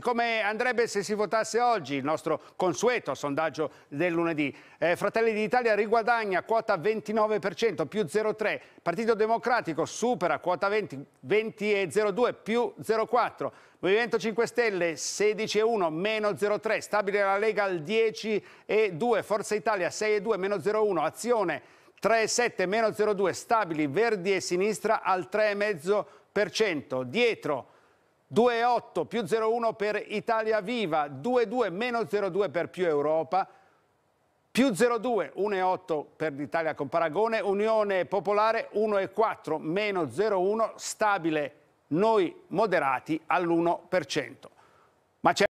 Come andrebbe se si votasse oggi il nostro consueto sondaggio del lunedì? Eh, Fratelli d'Italia riguadagna quota 29% più 0,3, Partito Democratico supera quota 20, 20,02 più 0,4. Movimento 5 Stelle 16,1 meno 0,3, stabile la Lega al 10,2, Forza Italia 6,2 meno 0,1, Azione 3,7 meno 0,2, stabili Verdi e Sinistra al 3,5%, dietro 2,8 più 0,1 per Italia Viva, 2,2 meno 0,2 per più Europa, più 0,2, 1,8 per l'Italia con Paragone, Unione Popolare 1,4 meno 0,1, stabile noi moderati all'1%. Ma c'è